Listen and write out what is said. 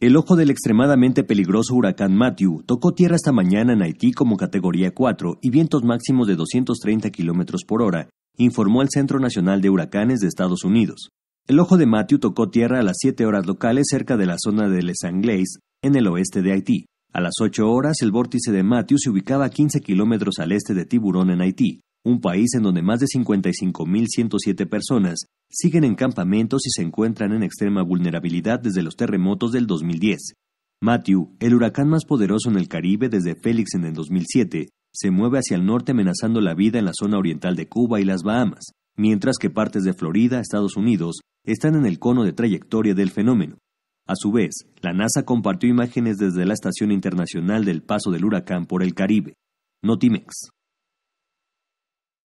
El ojo del extremadamente peligroso huracán Matthew tocó tierra esta mañana en Haití como categoría 4 y vientos máximos de 230 kilómetros por hora, informó el Centro Nacional de Huracanes de Estados Unidos. El ojo de Matthew tocó tierra a las 7 horas locales cerca de la zona de Les Anglais, en el oeste de Haití. A las 8 horas, el vórtice de Matthew se ubicaba a 15 kilómetros al este de Tiburón en Haití un país en donde más de 55.107 personas siguen en campamentos y se encuentran en extrema vulnerabilidad desde los terremotos del 2010. Matthew, el huracán más poderoso en el Caribe desde Félix en el 2007, se mueve hacia el norte amenazando la vida en la zona oriental de Cuba y las Bahamas, mientras que partes de Florida, Estados Unidos, están en el cono de trayectoria del fenómeno. A su vez, la NASA compartió imágenes desde la Estación Internacional del Paso del Huracán por el Caribe. Notimex.